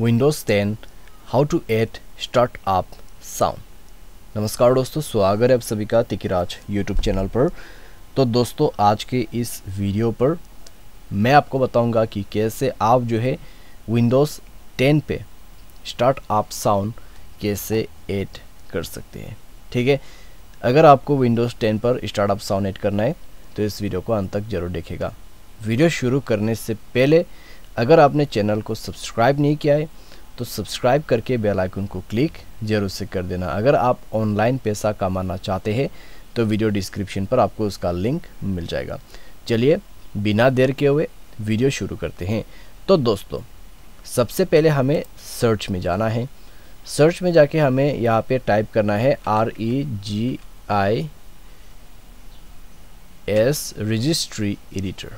Windows ten how to add start up sound नमस्कार दोस्तों स्वागत है आप सभी का तिकिराज यूट्यूब चैनल पर तो दोस्तों आज के इस वीडियो पर मैं आपको बताऊंगा कि कैसे आप जो है विंडोज़ 10 पे स्टार्ट अप साउंड कैसे ऐड कर सकते हैं ठीक है अगर आपको विंडोज़ 10 पर स्टार्ट अप साउंड ऐड करना है तो इस वीडियो को अंत तक जरूर देखेगा वीडियो शुरू करने से पहले अगर आपने चैनल को सब्सक्राइब नहीं किया है तो सब्सक्राइब करके बेल आइकन को क्लिक जरूर से कर देना अगर आप ऑनलाइन पैसा कमाना चाहते हैं तो वीडियो डिस्क्रिप्शन पर आपको उसका लिंक मिल जाएगा चलिए बिना देर के हुए वीडियो शुरू करते हैं तो दोस्तों सबसे पहले हमें सर्च में जाना है सर्च में जाके हमें यहाँ पे टाइप करना है R E G I S registry editor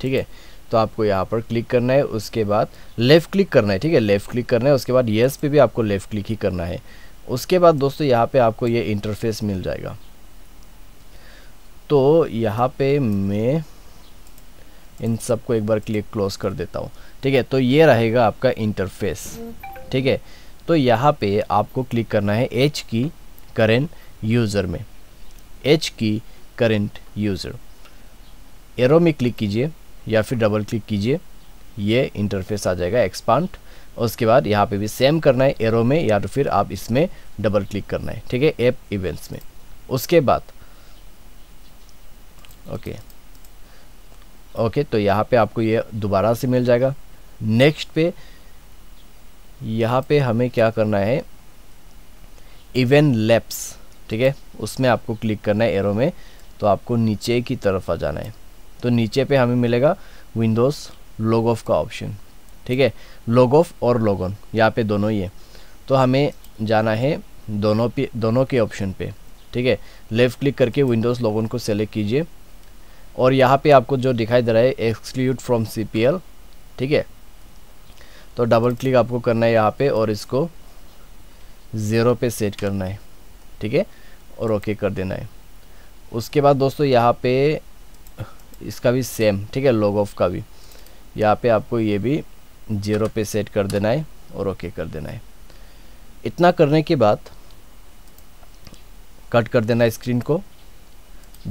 ठीक है तो आपको यहाँ पर क्लिक करना है उसके बाद लेफ़्ट क्लिक करना है ठीक है लेफ़्ट क्लिक करना है उसके बाद येस पे भी आपको लेफ़्ट क्लिक ही करना है उसके बाद दोस्तों यहाँ पे आपको ये इंटरफेस मिल जाएगा तो यहाँ पे मैं इन सबको एक बार क्लिक क्लोज कर देता हूँ ठीक है तो ये रहेगा आपका इंटरफेस ठीक है तो यहाँ पे आपको क्लिक करना है एच की करेंट यूज़र में H key current user arrow में क्लिक कीजिए या फिर डबल क्लिक कीजिए ये इंटरफेस आ जाएगा एक्सपांड उसके बाद यहाँ पे भी सेम करना है एरो में या तो फिर आप इसमें डबल क्लिक करना है ठीक है ऐप इवेंट्स में उसके बाद ओके ओके तो यहाँ पे आपको ये दोबारा से मिल जाएगा नेक्स्ट पे यहाँ पे हमें क्या करना है इवेंट लैप्स ठीक है उसमें आपको क्लिक करना है एरो में तो आपको नीचे की तरफ आ जाना है तो नीचे पे हमें मिलेगा विंडोज़ लॉग ऑफ का ऑप्शन ठीक है लॉग ऑफ और लॉग ऑन यहाँ पे दोनों ही है तो हमें जाना है दोनों पे दोनों के ऑप्शन पे ठीक है लेफ़्ट क्लिक करके विंडोज़ लॉग ऑन को सेलेक्ट कीजिए और यहाँ पे आपको जो दिखाई दे रहा है एक्सक्लूड फ्रॉम सी ठीक है तो डबल क्लिक आपको करना है यहाँ पे और इसको ज़ीरो पे सेट करना है ठीक है और ओके कर देना है उसके बाद दोस्तों यहाँ पे इसका भी सेम ठीक है लॉग ऑफ का भी यहाँ पे आपको ये भी जीरो पे सेट कर देना है और ओके कर देना है इतना करने के बाद कट कर देना है स्क्रीन को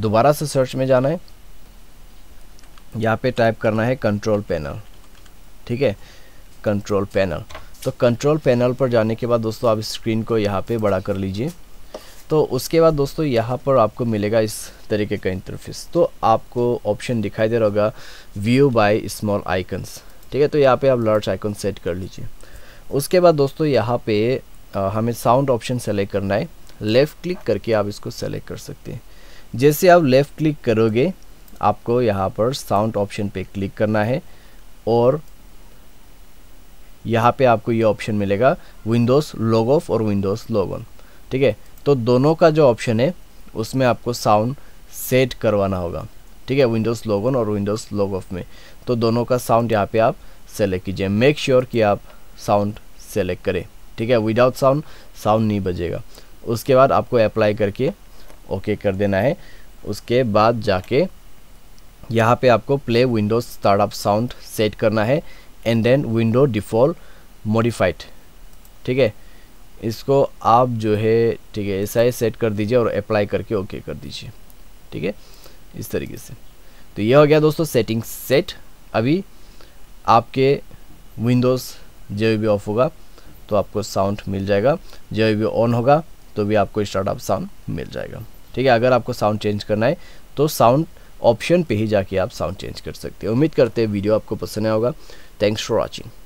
दोबारा से सर्च में जाना है यहाँ पे टाइप करना है कंट्रोल पैनल ठीक है कंट्रोल पैनल तो कंट्रोल पैनल पर जाने के बाद दोस्तों आप स्क्रीन को यहाँ पे बड़ा कर लीजिए तो उसके बाद दोस्तों यहाँ पर आपको मिलेगा इस तरीके का इंटरफेस तो आपको ऑप्शन दिखाई दे रहा होगा व्यू बाय स्मॉल आइकन्स ठीक है तो यहाँ पे आप लार्ज आइकन सेट कर लीजिए उसके बाद दोस्तों यहाँ पे हमें साउंड ऑप्शन सेलेक्ट करना है लेफ़्ट क्लिक करके आप इसको सेलेक्ट कर सकते हैं जैसे आप लेफ़्ट क्लिक करोगे आपको यहाँ पर साउंड ऑप्शन पर क्लिक करना है और यहाँ पर आपको ये ऑप्शन मिलेगा विंडोज़ लॉग ऑफ और विंडोज़ लॉग ऑन ठीक है तो दोनों का जो ऑप्शन है उसमें आपको साउंड सेट करवाना होगा ठीक है विंडोज़ लॉगन और विंडोज़ लॉग ऑफ में तो दोनों का साउंड यहाँ पे आप सेलेक्ट कीजिए मेक श्योर कि आप साउंड सेलेक्ट करें ठीक है विदाउट साउंड साउंड नहीं बजेगा उसके बाद आपको अप्लाई करके ओके कर देना है उसके बाद जाके यहाँ पे आपको play Windows startup sound set करना है and then window default modified ठीक है इसको आप जो है ठीक है ऐसा ही सेट कर दीजिए और अप्लाई करके ओके कर दीजिए ठीक है इस तरीके से तो ये हो गया दोस्तों सेटिंग सेट अभी आपके विंडोज़ जब भी ऑफ होगा तो आपको साउंड मिल जाएगा जब भी ऑन होगा तो भी आपको स्टार्टअप साउंड मिल जाएगा ठीक है अगर आपको साउंड चेंज करना है तो साउंड ऑप्शन पे ही जाके आप साउंड चेंज कर सकते हैं उम्मीद करते हैं वीडियो आपको पसंद आया होगा थैंक्स फॉर वॉचिंग